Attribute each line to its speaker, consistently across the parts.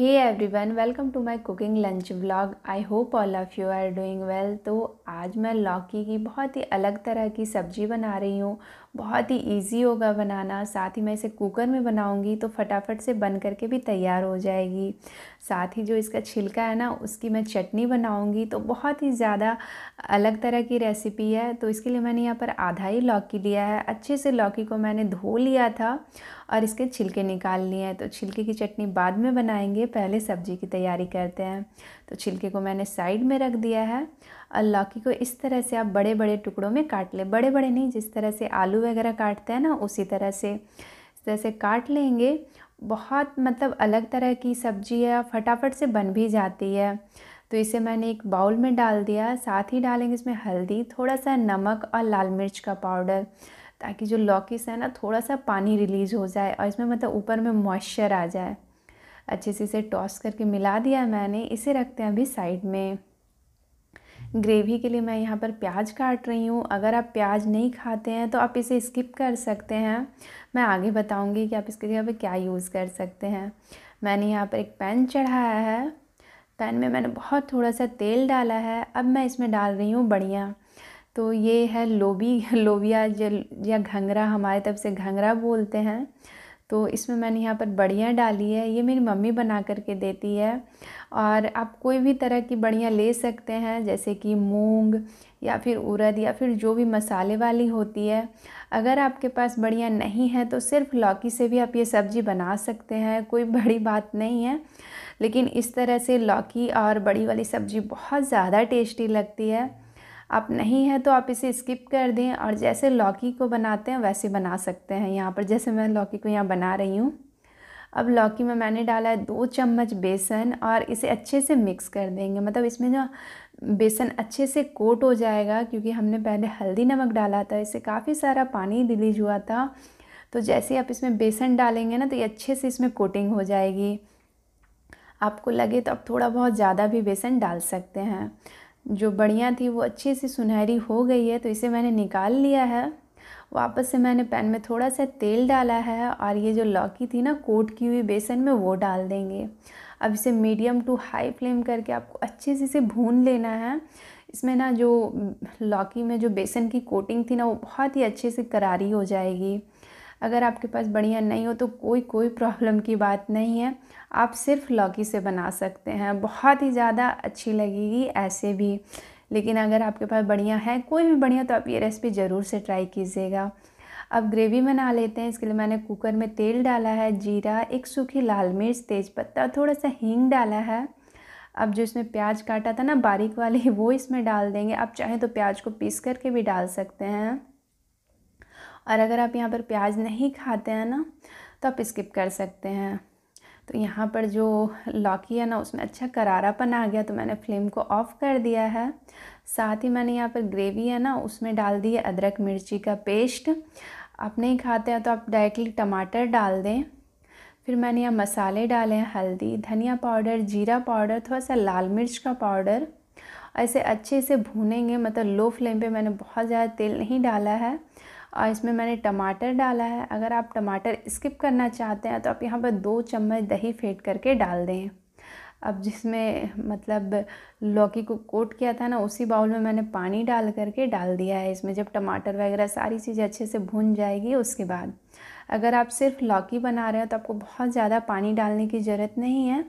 Speaker 1: hey one welcome to my cooking lunch vlog I hope all of you are doing well तो आज मैं लौकी की बहुत ही अलग तरह की सब्ज़ी बना रही हूँ बहुत ही ईजी होगा बनाना साथ ही मैं इसे कुकर में बनाऊँगी तो फटाफट से बन करके भी तैयार हो जाएगी साथ ही जो इसका छिलका है ना उसकी मैं चटनी बनाऊँगी तो बहुत ही ज़्यादा अलग तरह की रेसिपी है तो इसके लिए मैंने यहाँ पर आधा ही लौकी लिया है अच्छे से लौकी को मैंने धो लिया था और इसके छिलके निकाल लिए हैं तो छिलके की चटनी बाद में बनाएंगे पहले सब्जी की तैयारी करते हैं तो छिलके को मैंने साइड में रख दिया है और लौकी को इस तरह से आप बड़े बड़े टुकड़ों में काट लें बड़े बड़े नहीं जिस तरह से आलू वगैरह काटते हैं ना उसी तरह से इस तरह से काट लेंगे बहुत मतलब अलग तरह की सब्जी है फटाफट से बन भी जाती है तो इसे मैंने एक बाउल में डाल दिया साथ ही डालेंगे इसमें हल्दी थोड़ा सा नमक और लाल मिर्च का पाउडर ताकि जो लौकी से है ना थोड़ा सा पानी रिलीज़ हो जाए और इसमें मतलब ऊपर में मॉइस्चर आ जाए अच्छे से इसे टॉस करके मिला दिया मैंने इसे रखते हैं अभी साइड में ग्रेवी के लिए मैं यहाँ पर प्याज काट रही हूँ अगर आप प्याज नहीं खाते हैं तो आप इसे स्किप कर सकते हैं मैं आगे बताऊँगी कि आप इसके लिए अभी क्या यूज़ कर सकते हैं मैंने यहाँ पर एक पैन चढ़ाया है पैन में मैंने बहुत थोड़ा सा तेल डाला है अब मैं इसमें डाल रही हूँ बढ़िया तो ये है लोबी लोबिया या घंघरा हमारे तरफ से घंघरा बोलते हैं तो इसमें मैंने यहाँ पर बढ़िया डाली है ये मेरी मम्मी बना कर के देती है और आप कोई भी तरह की बढ़िया ले सकते हैं जैसे कि मूंग या फिर उड़द या फिर जो भी मसाले वाली होती है अगर आपके पास बढ़िया नहीं है तो सिर्फ लौकी से भी आप ये सब्ज़ी बना सकते हैं कोई बड़ी बात नहीं है लेकिन इस तरह से लौकी और बड़ी वाली सब्ज़ी बहुत ज़्यादा टेस्टी लगती है आप नहीं है तो आप इसे स्किप कर दें और जैसे लौकी को बनाते हैं वैसे बना सकते हैं यहाँ पर जैसे मैं लौकी को यहाँ बना रही हूँ अब लौकी में मैंने डाला है दो चम्मच बेसन और इसे अच्छे से मिक्स कर देंगे मतलब इसमें जो बेसन अच्छे से कोट हो जाएगा क्योंकि हमने पहले हल्दी नमक डाला था इससे काफ़ी सारा पानी रिलीज हुआ था तो जैसे आप इसमें बेसन डालेंगे ना तो ये अच्छे से इसमें कोटिंग हो जाएगी आपको लगे तो आप थोड़ा बहुत ज़्यादा भी बेसन डाल सकते हैं जो बढ़िया थी वो अच्छी सी सुनहरी हो गई है तो इसे मैंने निकाल लिया है वापस से मैंने पैन में थोड़ा सा तेल डाला है और ये जो लौकी थी ना कोट की हुई बेसन में वो डाल देंगे अब इसे मीडियम टू हाई फ्लेम करके आपको अच्छे से इसे भून लेना है इसमें ना जो लौकी में जो बेसन की कोटिंग थी ना वो बहुत ही अच्छे से करारी हो जाएगी अगर आपके पास बढ़िया नहीं हो तो कोई कोई प्रॉब्लम की बात नहीं है आप सिर्फ लौकी से बना सकते हैं बहुत ही ज़्यादा अच्छी लगेगी ऐसे भी लेकिन अगर आपके पास बढ़िया है कोई भी बढ़िया तो आप ये रेसिपी ज़रूर से ट्राई कीजिएगा अब ग्रेवी बना लेते हैं इसके लिए मैंने कुकर में तेल डाला है जीरा एक सूखी लाल मिर्च तेज़पत्ता थोड़ा सा हींग डाला है अब जो इसमें प्याज काटा था ना बारीक वाली वो इसमें डाल देंगे आप चाहें तो प्याज को पीस करके भी डाल सकते हैं और अगर आप यहाँ पर प्याज नहीं खाते हैं ना तो आप स्किप कर सकते हैं तो यहाँ पर जो लौकी है ना उसमें अच्छा करारापन आ गया तो मैंने फ्लेम को ऑफ़ कर दिया है साथ ही मैंने यहाँ पर ग्रेवी है ना उसमें डाल दी है अदरक मिर्ची का पेस्ट आप नहीं खाते हैं तो आप डायरेक्टली टमाटर डाल दें फिर मैंने यहाँ मसाले डाले हैं हल्दी धनिया पाउडर जीरा पाउडर थोड़ा सा लाल मिर्च का पाउडर ऐसे अच्छे से भूनेंगे मतलब लो फ्लेम पे मैंने बहुत ज़्यादा तेल नहीं डाला है और इसमें मैंने टमाटर डाला है अगर आप टमाटर स्किप करना चाहते हैं तो आप यहाँ पर दो चम्मच दही फेंट करके डाल दें अब जिसमें मतलब लौकी को कोट किया था ना उसी बाउल में मैंने पानी डाल करके डाल दिया है इसमें जब टमाटर वगैरह सारी चीज़ें अच्छे से भुन जाएगी उसके बाद अगर आप सिर्फ लौकी बना रहे हो तो आपको बहुत ज़्यादा पानी डालने की ज़रूरत नहीं है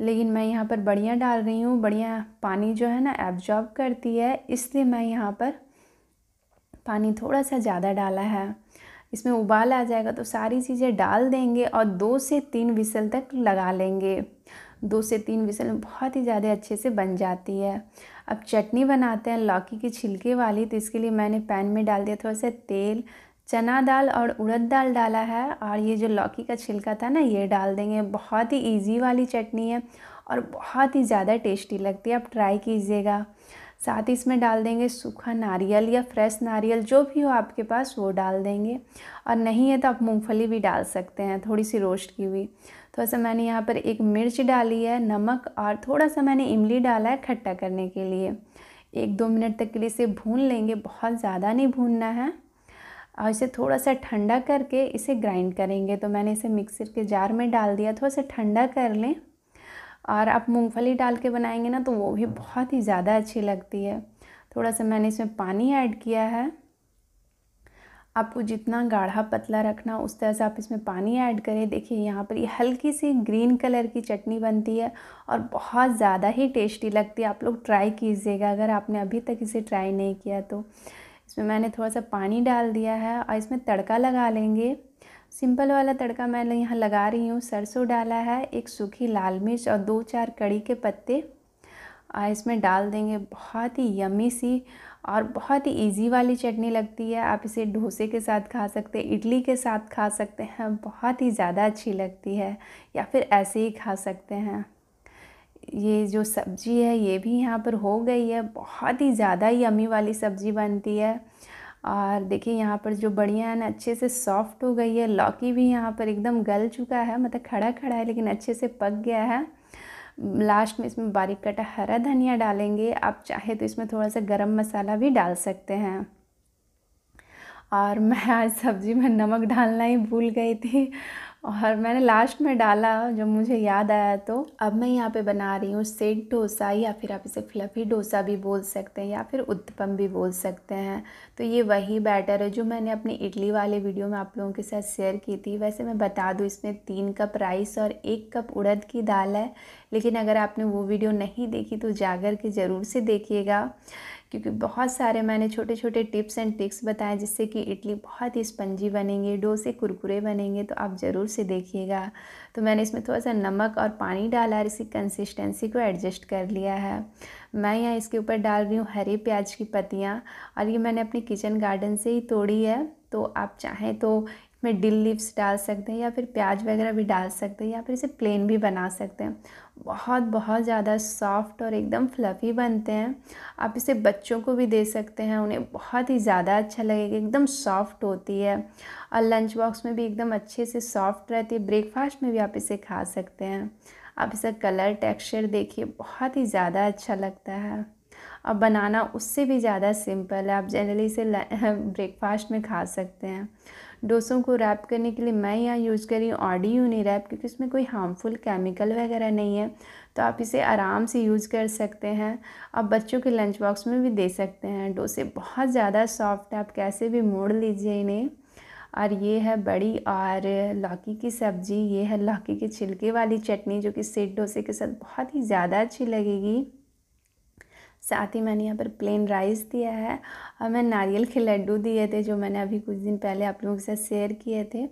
Speaker 1: लेकिन मैं यहाँ पर बढ़िया डाल रही हूँ बढ़िया पानी जो है ना एब्जॉर्ब करती है इसलिए मैं यहाँ पर पानी थोड़ा सा ज़्यादा डाला है इसमें उबाल आ जाएगा तो सारी चीज़ें डाल देंगे और दो से तीन विसल तक लगा लेंगे दो से तीन विसल में बहुत ही ज़्यादा अच्छे से बन जाती है अब चटनी बनाते हैं लौकी के छिलके वाली तो इसके लिए मैंने पैन में डाल दिया थोड़ा सा तेल चना दाल और उड़द दाल डाला है और ये जो लौकी का छिलका था ना ये डाल देंगे बहुत ही ईजी वाली चटनी है और बहुत ही ज़्यादा टेस्टी लगती है आप ट्राई कीजिएगा साथ ही इसमें डाल देंगे सूखा नारियल या फ्रेश नारियल जो भी हो आपके पास वो डाल देंगे और नहीं है तो आप मूंगफली भी डाल सकते हैं थोड़ी सी रोस्ट की हुई थोड़ा तो सा मैंने यहाँ पर एक मिर्च डाली है नमक और थोड़ा सा मैंने इमली डाला है खट्टा करने के लिए एक दो मिनट तक के लिए इसे भून लेंगे बहुत ज़्यादा नहीं भूनना है और इसे थोड़ा सा ठंडा करके इसे ग्राइंड करेंगे तो मैंने इसे मिक्सर के जार में डाल दिया थोड़ा सा ठंडा कर लें और आप मूंगफली डाल के बनाएंगे ना तो वो भी बहुत ही ज़्यादा अच्छी लगती है थोड़ा सा मैंने इसमें पानी ऐड किया है आपको जितना गाढ़ा पतला रखना उस तरह से आप इसमें पानी ऐड करें देखिए यहाँ पर ये हल्की सी ग्रीन कलर की चटनी बनती है और बहुत ज़्यादा ही टेस्टी लगती है आप लोग ट्राई कीजिएगा अगर आपने अभी तक इसे ट्राई नहीं किया तो इसमें मैंने थोड़ा सा पानी डाल दिया है और इसमें तड़का लगा लेंगे सिंपल वाला तड़का मैं यहाँ लगा रही हूँ सरसों डाला है एक सूखी लाल मिर्च और दो चार कड़ी के पत्ते इसमें डाल देंगे बहुत ही यमी सी और बहुत ही इजी वाली चटनी लगती है आप इसे डोसे के साथ खा सकते हैं इडली के साथ खा सकते हैं बहुत ही ज़्यादा अच्छी लगती है या फिर ऐसे ही खा सकते हैं ये जो सब्ज़ी है ये भी यहाँ पर हो गई है बहुत ही ज़्यादा यमी वाली सब्ज़ी बनती है और देखिए यहाँ पर जो बढ़िया है ना अच्छे से सॉफ्ट हो गई है लौकी भी यहाँ पर एकदम गल चुका है मतलब खड़ा खड़ा है लेकिन अच्छे से पक गया है लास्ट में इसमें बारीक कटा हरा धनिया डालेंगे आप चाहे तो इसमें थोड़ा सा गरम मसाला भी डाल सकते हैं और मैं आज सब्ज़ी में नमक डालना ही भूल गई थी और मैंने लास्ट में डाला जब मुझे याद आया तो अब मैं यहाँ पे बना रही हूँ सेट डोसा या फिर आप इसे फ्लफ़ी डोसा भी बोल सकते हैं या फिर उत्तपम भी बोल सकते हैं तो ये वही बैटर है जो मैंने अपने इडली वाले वीडियो में आप लोगों के साथ शेयर की थी वैसे मैं बता दूँ इसमें तीन कप राइस और एक कप उड़द की दाल है लेकिन अगर आपने वो वीडियो नहीं देखी तो जागर के ज़रूर से देखिएगा क्योंकि बहुत सारे मैंने छोटे छोटे टिप्स एंड ट्रिक्स बताए जिससे कि इडली बहुत ही स्पंजी बनेंगे डोसे कुरकुरे बनेंगे तो आप ज़रूर से देखिएगा तो मैंने इसमें थोड़ा सा नमक और पानी डाला और इसकी कंसिस्टेंसी को एडजस्ट कर लिया है मैं यहाँ इसके ऊपर डाल रही हूँ हरे प्याज की पत्तियाँ और ये मैंने अपने किचन गार्डन से ही तोड़ी है तो आप चाहें तो में डिल लिप्स डाल सकते हैं या फिर प्याज वगैरह भी डाल सकते हैं या फिर इसे प्लेन भी बना सकते हैं बहुत बहुत ज़्यादा सॉफ्ट और एकदम फ्लफ़ी बनते हैं आप इसे बच्चों को भी दे सकते हैं उन्हें बहुत ही ज़्यादा अच्छा लगेगा एकदम सॉफ्ट होती है और लंच बॉक्स में भी एकदम अच्छे से सॉफ्ट रहती है ब्रेकफास्ट में भी आप इसे खा सकते हैं आप इसका कलर टेक्सचर देखिए बहुत ही ज़्यादा अच्छा लगता है और बनाना उससे भी ज़्यादा सिंपल है आप जनरली इसे ब्रेकफास्ट में खा सकते हैं डोसों को रैप करने के लिए मैं यहाँ यूज़ करी ऑडी डी यूनी रैप क्योंकि इसमें कोई हार्मफुल केमिकल वगैरह नहीं है तो आप इसे आराम से यूज़ कर सकते हैं आप बच्चों के लंच बॉक्स में भी दे सकते हैं डोसे बहुत ज़्यादा सॉफ्ट है आप कैसे भी मोड़ लीजिए इन्हें और ये है बड़ी और लौकी की सब्ज़ी ये है लौकी के छिलके वाली चटनी जो कि सेट डोसे के साथ बहुत ही ज़्यादा अच्छी लगेगी साथ ही मैंने यहाँ पर प्लेन राइस दिया है और मैं नारियल के लड्डू दिए थे जो मैंने अभी कुछ दिन पहले आप लोगों के साथ शेयर किए थे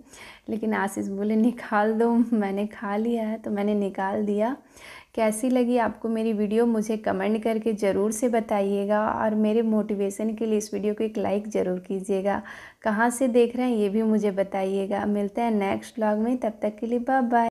Speaker 1: लेकिन आशीष बोले निकाल दो मैंने खा लिया है तो मैंने निकाल दिया कैसी लगी आपको मेरी वीडियो मुझे कमेंट करके ज़रूर से बताइएगा और मेरे मोटिवेशन के लिए इस वीडियो को एक लाइक ज़रूर कीजिएगा कहाँ से देख रहे हैं ये भी मुझे बताइएगा मिलते हैं नेक्स्ट ब्लॉग में तब तक के लिए बाय बाय